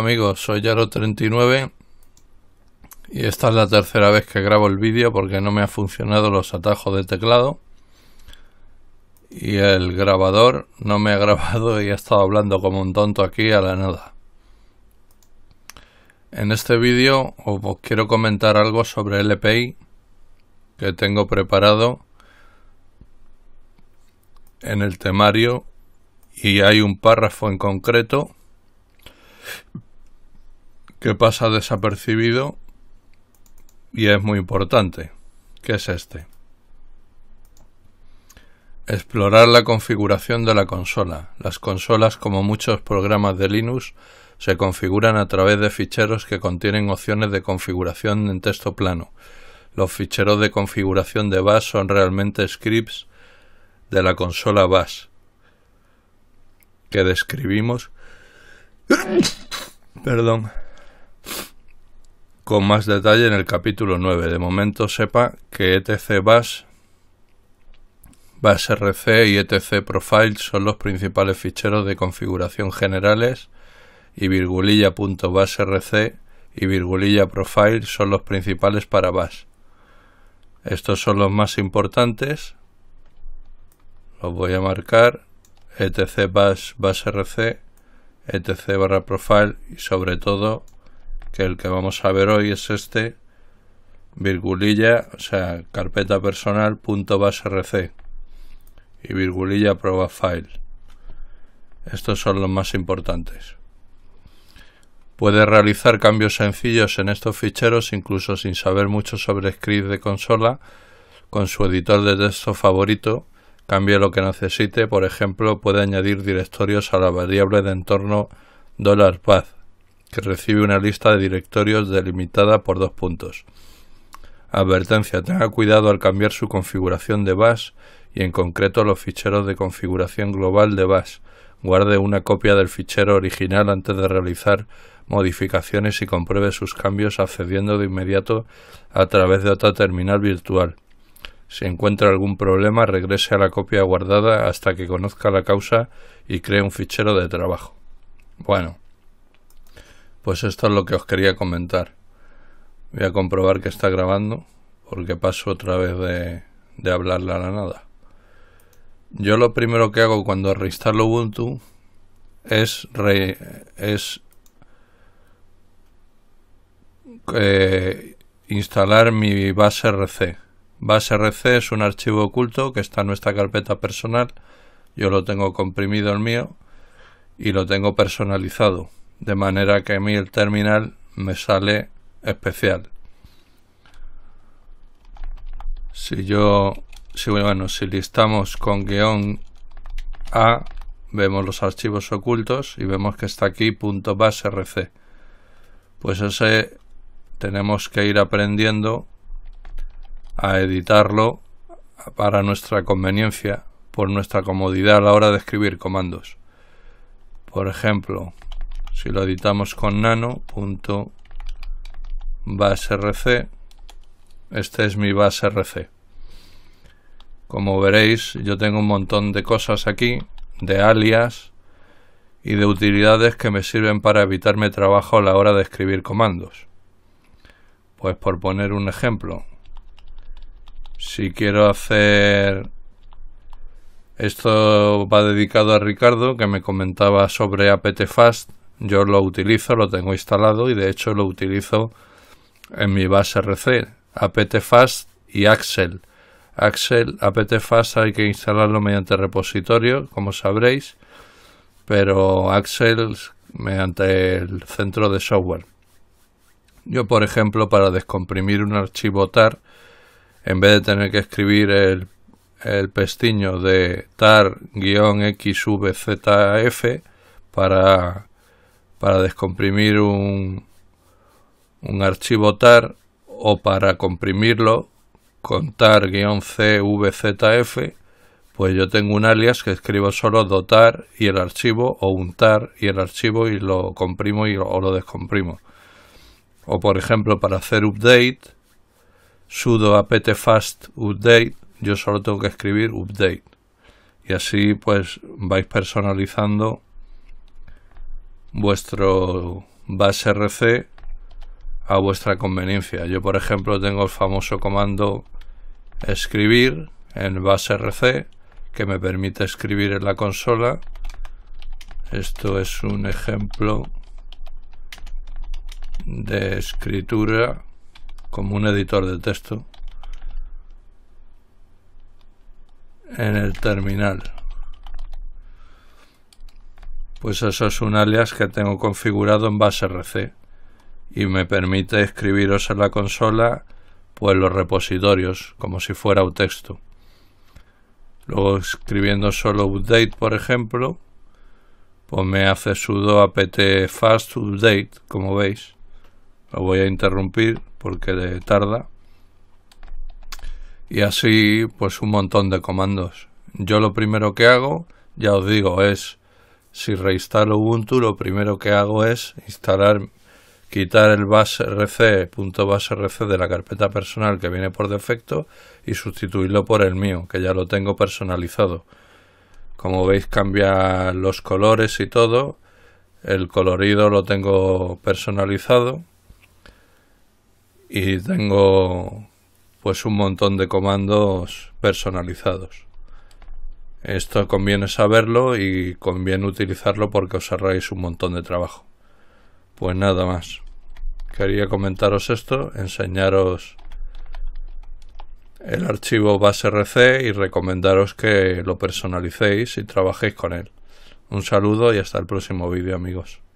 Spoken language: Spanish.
amigos, soy Yaro39 y esta es la tercera vez que grabo el vídeo porque no me han funcionado los atajos de teclado y el grabador no me ha grabado y ha estado hablando como un tonto aquí a la nada. En este vídeo os quiero comentar algo sobre el LPI e que tengo preparado en el temario y hay un párrafo en concreto que pasa desapercibido y es muy importante, que es este. Explorar la configuración de la consola. Las consolas, como muchos programas de Linux, se configuran a través de ficheros que contienen opciones de configuración en texto plano. Los ficheros de configuración de Bash son realmente scripts de la consola Bash que describimos. Perdón con más detalle en el capítulo 9. De momento sepa que ETC Bash, BASRC y ETC Profile son los principales ficheros de configuración generales y virgulilla.bashrc y virgulilla profile son los principales para bash. Estos son los más importantes. Los voy a marcar etc bash rc etc barra profile y sobre todo que el que vamos a ver hoy es este, virgulilla, o sea, carpeta personal, punto base rc y virgulilla prueba file. Estos son los más importantes. puede realizar cambios sencillos en estos ficheros incluso sin saber mucho sobre script de consola con su editor de texto favorito. Cambie lo que necesite, por ejemplo, puede añadir directorios a la variable de entorno $path que recibe una lista de directorios delimitada por dos puntos. Advertencia, tenga cuidado al cambiar su configuración de BAS y en concreto los ficheros de configuración global de BAS. Guarde una copia del fichero original antes de realizar modificaciones y compruebe sus cambios accediendo de inmediato a través de otra terminal virtual. Si encuentra algún problema, regrese a la copia guardada hasta que conozca la causa y cree un fichero de trabajo. Bueno, pues esto es lo que os quería comentar. Voy a comprobar que está grabando porque paso otra vez de, de hablarle a la nada. Yo lo primero que hago cuando reinstalo Ubuntu es, re, es eh, instalar mi base rc. Base rc es un archivo oculto que está en nuestra carpeta personal. Yo lo tengo comprimido el mío y lo tengo personalizado de manera que a mí el terminal me sale especial. Si yo, si, bueno, si listamos con guión A, vemos los archivos ocultos y vemos que está aquí rc... Pues ese tenemos que ir aprendiendo a editarlo para nuestra conveniencia, por nuestra comodidad a la hora de escribir comandos. Por ejemplo, si lo editamos con rc este es mi base rc Como veréis, yo tengo un montón de cosas aquí, de alias y de utilidades que me sirven para evitarme trabajo a la hora de escribir comandos. Pues por poner un ejemplo, si quiero hacer... Esto va dedicado a Ricardo, que me comentaba sobre APT Fast. Yo lo utilizo, lo tengo instalado y de hecho lo utilizo en mi base RC, apt-fast y axel. Axel, fast hay que instalarlo mediante repositorio, como sabréis, pero axel mediante el centro de software. Yo, por ejemplo, para descomprimir un archivo TAR, en vez de tener que escribir el, el pestiño de tar-xvzf para para descomprimir un, un archivo TAR o para comprimirlo con tar-cvzf, pues yo tengo un alias que escribo solo dotar y el archivo o untar y el archivo y lo comprimo y, o lo descomprimo. O por ejemplo para hacer update, sudo apt fast update, yo solo tengo que escribir update. Y así pues vais personalizando vuestro base RC a vuestra conveniencia. Yo, por ejemplo, tengo el famoso comando escribir en base RC que me permite escribir en la consola. Esto es un ejemplo de escritura como un editor de texto en el terminal. Pues eso es un alias que tengo configurado en base RC y me permite escribiros en la consola pues los repositorios como si fuera un texto. Luego escribiendo solo update, por ejemplo, pues me hace sudo apt fast update, como veis. Lo voy a interrumpir porque tarda. Y así pues un montón de comandos. Yo lo primero que hago, ya os digo, es si reinstalo Ubuntu, lo primero que hago es instalar, quitar el baserc.baserc .basrc de la carpeta personal que viene por defecto y sustituirlo por el mío, que ya lo tengo personalizado. Como veis cambia los colores y todo. El colorido lo tengo personalizado. Y tengo pues un montón de comandos personalizados. Esto conviene saberlo y conviene utilizarlo porque os ahorráis un montón de trabajo. Pues nada más. Quería comentaros esto, enseñaros el archivo rc y recomendaros que lo personalicéis y trabajéis con él. Un saludo y hasta el próximo vídeo amigos.